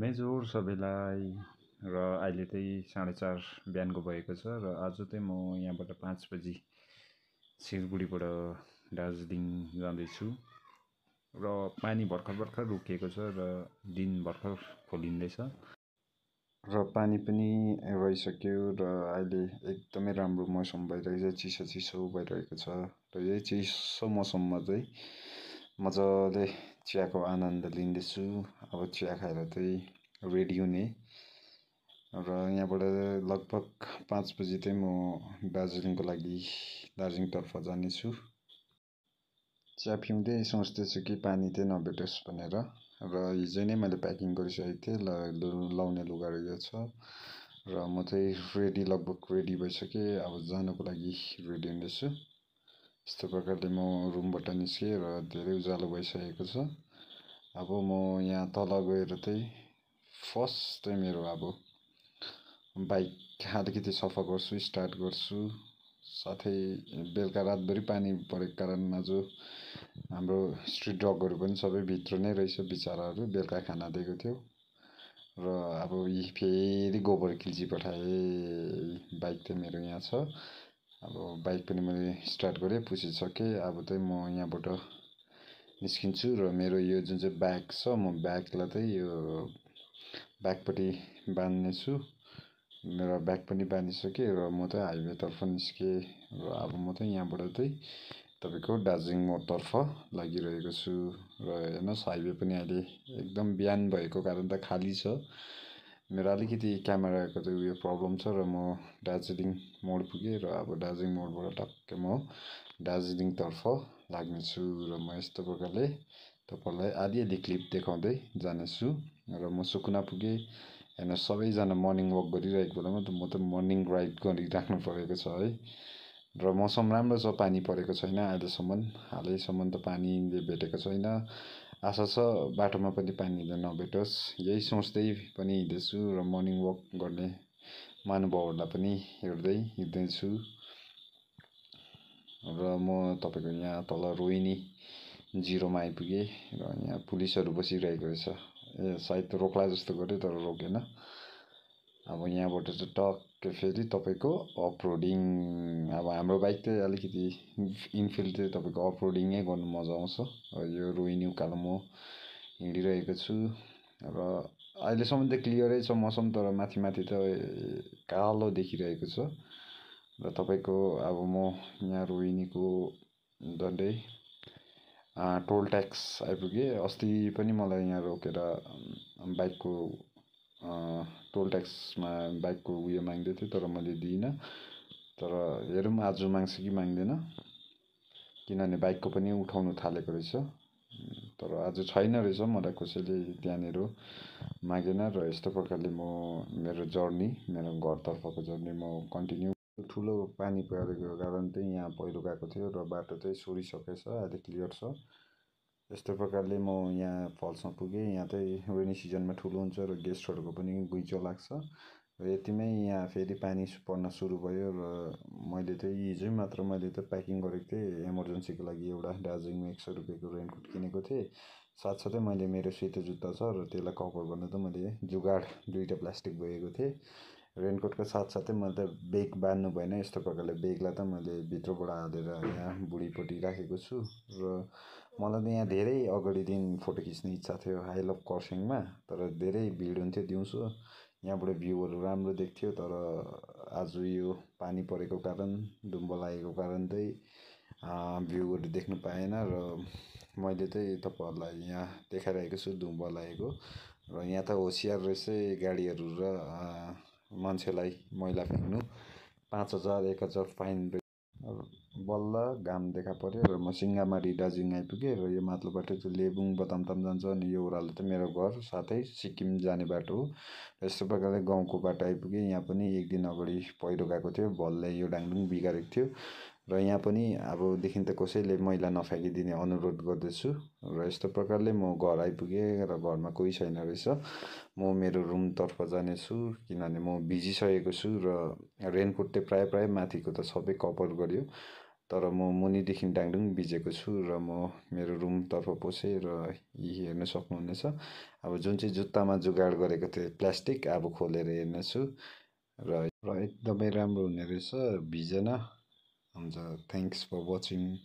major सबैलाई र अहिले चाहिँ साढे चार बिहानको भएको छ र आज चाहिँ म यहाँबाट पाँच बजी सिलगढीबाट दार्जिलिङ जाँदैछु र पानी भर्खर भर्खर रोकिएको छ र दिन भर्खर खोलिँदैछ र पानी पनि रहिसक्यो र अहिले एकदमै राम्रो मौसम भइरहेको छ चिसो चिसो भइरहेको छ र यही चिसो मौसममा चाहिँ मजाले चियाको आनन्द लिँदैछु अब चिया खाएर चाहिँ रेडी हुने र यहाँबाट लगभग पाँच बजी चाहिँ म दार्जिलिङको लागि दार्जिलिङतर्फ जानेछु चिया पिउँदै सोच्दैछु कि पानी चाहिँ नभेटोस् भनेर र हिजो नै मैले प्याकिङ गरिसकेको थिएँ ल लाउने लुगाहरू यो छ र म चाहिँ रेडी लगभग रेडी भइसकेँ अब जानुको लागि रेडी हुँदैछु यस्तो प्रकारले म रुमबाट निस्केँ र धेरै उज्यालो भइसकेको छ अब म यहाँ तल गएर चाहिँ फर्स्ट चाहिँ मेरो अब बाइक अलिकति सफा गर्छु स्टार्ट गर्छु साथै बेलुका रातभरि पानी परेको कारण आज हाम्रो स्ट्रिट डगहरू पनि सबै भित्र नै रहेछ बिचराहरू बेलुका खाना दिएको थियो र अब फेरि गोबर खिल्ची पठाएँ बाइक चाहिँ मेरो यहाँ छ अब बाइक पनि मैले स्टार्ट गरेँ पुसिसकेँ अब चाहिँ म यहाँबाट निस्किन्छु र मेरो यो जुन चाहिँ ब्याग छ म ब्यागलाई चाहिँ यो ब्यागपट्टि बाँध्नेछु मेरो ब्याग पनि बाँधिसकेँ र म चाहिँ हाइवेतर्फ निस्केँ र अब म चाहिँ यहाँबाट चाहिँ तपाईँको दार्जिलिङ मोडतर्फ लागिरहेको छु र हेर्नुहोस् हाइवे पनि अहिले एकदम बिहान भएको कारण त खाली छ मेरो अलिकति क्यामेराको चाहिँ उयो प्रब्लम छ र म दार्जिलिङ मोड पुगेँ र अब दार्जिलिङ मोडबाट टक्कै म दार्जिलिङतर्फ लाग्नेछु र म यस्तो प्रकारले तपाईँलाई अलि अलि क्लिप देखाउँदै जानेछु र म सुकुना पुगेँ होइन सबैजना मर्निङ वक गरिरहेको बेलामा त म त मर्निङ राइड गरिराख्नु परेको छ है र मौसम राम्रो छ पानी परेको छैन अहिलेसम्म हालैसम्म त पानीले भेटेको छैन आशा छ बाटोमा पनि पानीले नभेटोस् यही सोच्दै पनि हिँड्दैछु र मर्निङ वक गर्ने महानुभावहरूलाई पनि हेर्दै हिँड्दैछु र म तपाईँको यहाँ तल रोहिणी जिरोमा आइपुगेँ र यहाँ पुलिसहरू बसिरहेको रहेछ ए सायद रोक्ला जस्तो गऱ्यो तर रोकेन अब यहाँबाट चाहिँ टक्कै फेरि तपाईँको अफरोडिङ अब हाम्रो बाइक चाहिँ अलिकति इनफिल्ड चाहिँ तपाईँको अफरोडिङै गर्नु मजा आउँछ यो रोहिनी म हिँडिरहेको छु र अहिलेसम्म त क्लियरै छ मौसम तर माथि माथि त कालो देखिरहेको छ र तपाईँको अब म यहाँ रोहिणीको डन्डै टोल ट्याक्स आइपुगेँ अस्ति पनि मलाई यहाँ रोकेर बाइकको टोल ट्याक्समा बाइकको उयो माग्दै थियो तर मैले दिइनँ तर हेरौँ आज माग्छ कि माग्दैन किनभने बाइकको पनि उठाउनु थालेको रहेछ तर आज छैन रहेछ मलाई कसैले त्यहाँनिर मागेन र यस्तो प्रकारले म मेरो जर्नी मेरो घरतर्फको जर्नी म कन्टिन्यू ठुलो पानी परेको कारण चाहिँ यहाँ पहिरो गएको थियो र बाटो चाहिँ सोरिसकेछ अहिले क्लियर छ यस्तो प्रकारले म यहाँ फल्समा पुगेँ यहाँ त रेनी सिजनमा ठुलो हुन्छ र गेस्टहरूको पनि घुइँचो लाग्छ र यतिमै यहाँ फेरि पानी पर्न सुरु भयो र मैले चाहिँ हिजै मात्र मैले त प्याकिङ गरेको थिएँ इमर्जेन्सीको लागि एउटा दार्जिलिङमा एक सय रुपियाँको रेनकोट किनेको थिएँ साथसाथै मैले मेरो सेतो जुत्ता छ र त्यसलाई कभर गर्न त मैले जुगाड दुईवटा प्लास्टिक बोकेको थिएँ रेनकोटको साथसाथै मैले त ब्याग बाँध्नु भएन यस्तो प्रकारले ब्यागलाई त मैले भित्रबाट हालेर यहाँ बुढीपट्टि राखेको छु र मलाई त यहाँ धेरै अगाडि दिन फोटो खिच्ने इच्छा थियो आई लभ खरसाङमा तर धेरै भिड हुन्थ्यो दिउँसो यहाँबाट भ्यूहरू राम्रो देख्थ्यो तर आज यो पानी परेको कारण डुम्बो लागेको कारण चाहिँ भ्यूहरू देख्नु पाएन र मैले चाहिँ तपाईँहरूलाई यहाँ देखाइरहेको छु डुम्बो लागेको र यहाँ त होसियार रहेछ गाडीहरू र मान्छेलाई मैला फ्याँक्नु पाँच हजार एक हजार फाइन बल्ल घाम देखा पऱ्यो र म सिङ्गामारी दार्जिलिङ आइपुगेँ र यो माथिल्लोबाट चाहिँ लेबुङ बदामताम जान्छ अनि यो ओह्रालो त मेरो घर साथै सिक्किम जाने बाटो हो र यस्तो प्रकारले गाउँको बाटो आइपुगेँ यहाँ पनि एक दिन अगाडि पहिरो गएको थियो भल्लै यो डाङडुङ बिगारेको थियो र यहाँ पनि अबदेखि त कसैले मैला नफ्याँकिदिने अनुरोध गर्दछु र यस्तो प्रकारले म घर आइपुगेँ र घरमा कोही छैन रहेछ म मेरो रुमतर्फ जानेछु किनभने म भिजिसकेको छु र रेनकोट चाहिँ प्रायः प्रायः माथिको त सबै कभर गऱ्यो तर म मुनिदेखि डाङडुङ भिजेको छु र म मेरो रुमतर्फ पसेँ र यी हेर्न सक्नुहुनेछ अब जुन चाहिँ जुत्तामा जुगाड गरेको थिएँ प्लास्टिक अब खोलेर हेर्नेछु र र एकदमै राम्रो हुने रहेछ भिजेन and uh, thanks for watching